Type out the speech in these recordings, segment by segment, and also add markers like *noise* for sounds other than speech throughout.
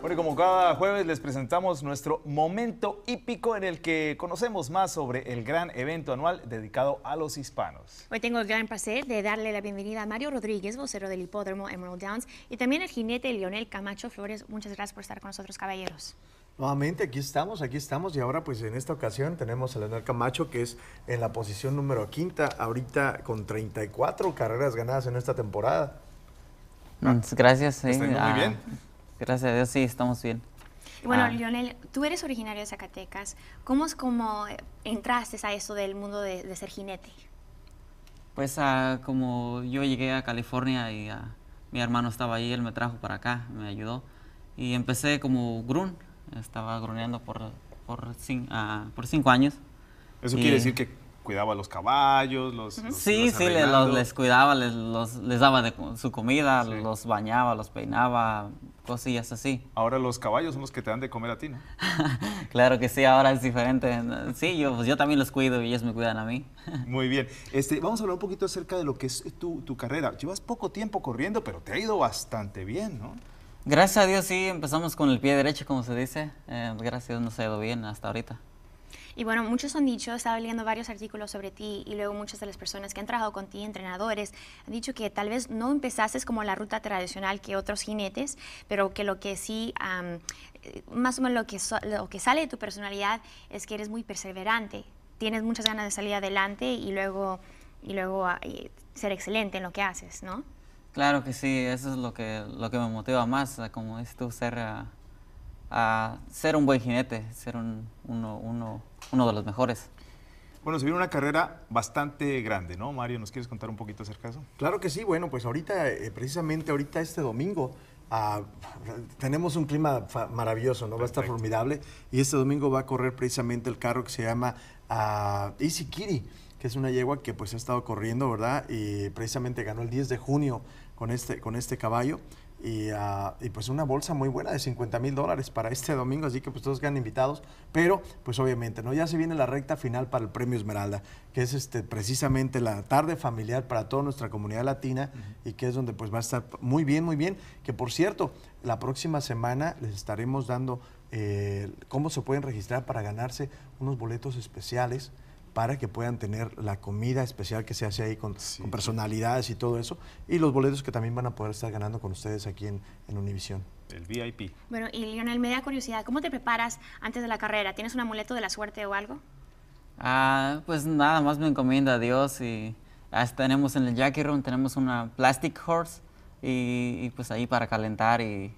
Bueno, como cada jueves les presentamos nuestro momento hípico en el que conocemos más sobre el gran evento anual dedicado a los hispanos. Hoy tengo el gran placer de darle la bienvenida a Mario Rodríguez, vocero del hipódromo Emerald Downs, y también al jinete Lionel Camacho Flores. Muchas gracias por estar con nosotros, caballeros. Nuevamente, aquí estamos, aquí estamos y ahora pues en esta ocasión tenemos a Leonel Camacho que es en la posición número quinta, ahorita con 34 carreras ganadas en esta temporada. Muchas Gracias, eh, muy bien. Gracias a Dios, sí, estamos bien. Bueno, ah. Lionel, tú eres originario de Zacatecas. ¿Cómo es como entraste a eso del mundo de, ser jinete? Pues ah, como yo llegué a California y ah, mi hermano estaba ahí, él me trajo para acá, me ayudó. Y empecé como grun, estaba gruneando por, por, cinco, años. Eso quiere decir que cuidaba los caballos, los... sí, sí, les, cuidaba, les, daba de, su comida, los bañaba, los peinaba, cosillas así. Ahora los caballos son los que te dan de comer a ti, ¿no? *laughs* claro que sí, ahora es diferente. Sí, yo, pues, yo también los cuido y ellos me cuidan a mí. *laughs* Muy bien. Este, vamos a hablar un poquito acerca de lo que es tu, tu carrera. Llevas poco tiempo corriendo, pero te ha ido bastante bien, ¿no? Gracias a Dios, sí, empezamos con el pie derecho, como se dice. Eh, gracias a Dios nos ha ido bien hasta ahorita. Y bueno, muchos han dicho, estaba leyendo varios artículos sobre ti y luego muchas de las personas que han trabajado con ti, entrenadores, han dicho que tal vez no empezaste como la ruta tradicional que otros jinetes, pero que lo que sí, eh, más o menos lo que, lo que sale de tu personalidad es que eres muy perseverante, tienes muchas ganas de salir adelante y luego, y luego ah, ser excelente en lo que haces, ¿no? Claro que sí, eso es lo que, lo que me motiva más, como dices tú, ser... Ah, a ser un buen jinete, ser uno, de los mejores. Bueno, se viene una carrera bastante grande, ¿no? Mario, ¿nos quieres contar un poquito acerca de eso? Claro que sí, bueno, pues ahorita, eh, precisamente ahorita este domingo, ah, tenemos un clima maravilloso, ¿no? Va a estar formidable. Y este domingo va a correr precisamente el carro que se llama ah, Easy Kitty que es una yegua que pues ha estado corriendo, ¿verdad? Y precisamente ganó el 10 de junio con este, con este caballo. Y, ah, pues una bolsa muy buena de 50 mil dólares para este domingo, así que pues todos quedan invitados, pero pues obviamente, ¿no? Ya se viene la recta final para el Premio Esmeralda, que es este, precisamente la tarde familiar para toda nuestra comunidad latina y que es donde pues va a estar muy bien, muy bien, que por cierto, la próxima semana les estaremos dando eh, cómo se pueden registrar para ganarse unos boletos especiales para que puedan tener la comida especial que se hace ahí con, personalidades y todo eso, y los boletos que también van a poder estar ganando con ustedes aquí en, Univision. El VIP. Bueno, y Lionel, me da curiosidad, ¿cómo te preparas antes de la carrera? ¿Tienes un amuleto de la suerte o algo? Ah, pues nada más me encomienda a Dios y ah, tenemos en el Jackie Room, tenemos una plastic horse y pues ahí para calentar y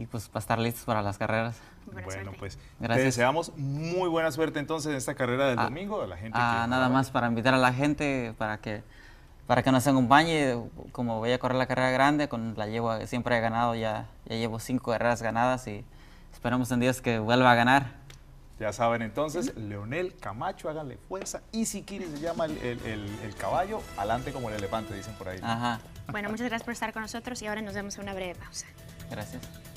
y pues para estar listos para las carreras. bueno, pues Gracias. te deseamos muy buena suerte entonces en esta carrera del ah, domingo. de la gente ah, nada más para invitar a la gente para que para que nos acompañe, como voy a correr la carrera grande, con la siempre he ganado, ya, llevo cinco carreras ganadas y esperamos en días que vuelva a ganar. Ya saben entonces, Leonel Camacho, háganle fuerza. Y si quieren, se llama el, caballo, adelante como el elefante, dicen por ahí. Ajá. Bueno, muchas gracias por estar con nosotros y ahora nos vemos una breve pausa. Gracias.